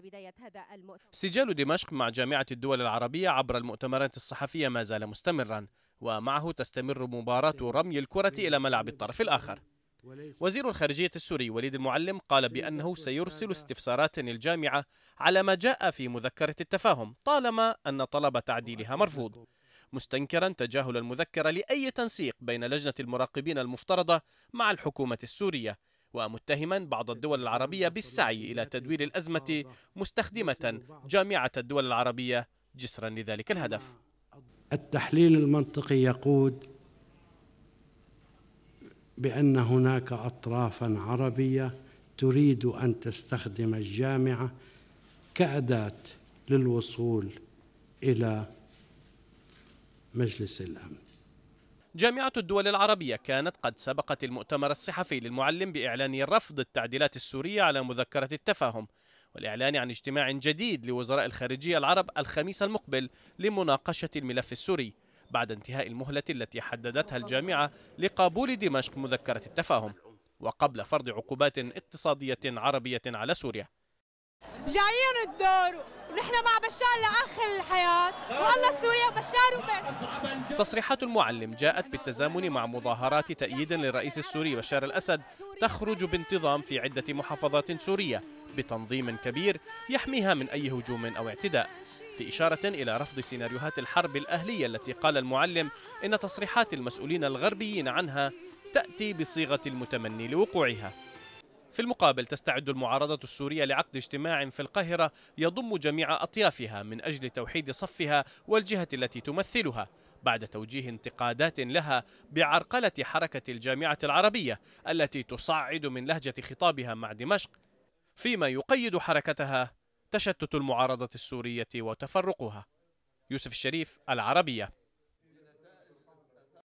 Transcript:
بداية هذا المؤتمر سجال دمشق مع جامعة الدول العربية عبر المؤتمرات الصحفية ما زال مستمرا ومعه تستمر مباراة رمي الكرة إلى ملعب الطرف الآخر وزير الخارجية السوري وليد المعلم قال بأنه سيرسل استفسارات للجامعة على ما جاء في مذكرة التفاهم طالما أن طلب تعديلها مرفوض مستنكرا تجاهل المذكرة لأي تنسيق بين لجنة المراقبين المفترضة مع الحكومة السورية ومتهما بعض الدول العربية بالسعي إلى تدوير الأزمة مستخدمة جامعة الدول العربية جسرا لذلك الهدف التحليل المنطقي يقود بأن هناك أطرافا عربية تريد أن تستخدم الجامعة كأداة للوصول إلى مجلس الأمن جامعة الدول العربية كانت قد سبقت المؤتمر الصحفي للمعلم بإعلان رفض التعديلات السورية على مذكرة التفاهم والإعلان عن اجتماع جديد لوزراء الخارجية العرب الخميس المقبل لمناقشة الملف السوري بعد انتهاء المهلة التي حددتها الجامعة لقبول دمشق مذكرة التفاهم وقبل فرض عقوبات اقتصادية عربية على سوريا جايين الدور ونحن مع بشار لاخر الحياه والله سوريا بشار وبس تصريحات المعلم جاءت بالتزامن مع مظاهرات تأييد للرئيس السوري بشار الأسد تخرج بانتظام في عدة محافظات سورية بتنظيم كبير يحميها من أي هجوم أو اعتداء في إشارة إلى رفض سيناريوهات الحرب الأهلية التي قال المعلم إن تصريحات المسؤولين الغربيين عنها تأتي بصيغة المتمني لوقوعها في المقابل تستعد المعارضة السورية لعقد اجتماع في القاهرة يضم جميع أطيافها من أجل توحيد صفها والجهة التي تمثلها بعد توجيه انتقادات لها بعرقلة حركة الجامعة العربية التي تصعد من لهجة خطابها مع دمشق فيما يقيد حركتها تشتت المعارضة السورية وتفرقها يوسف الشريف العربية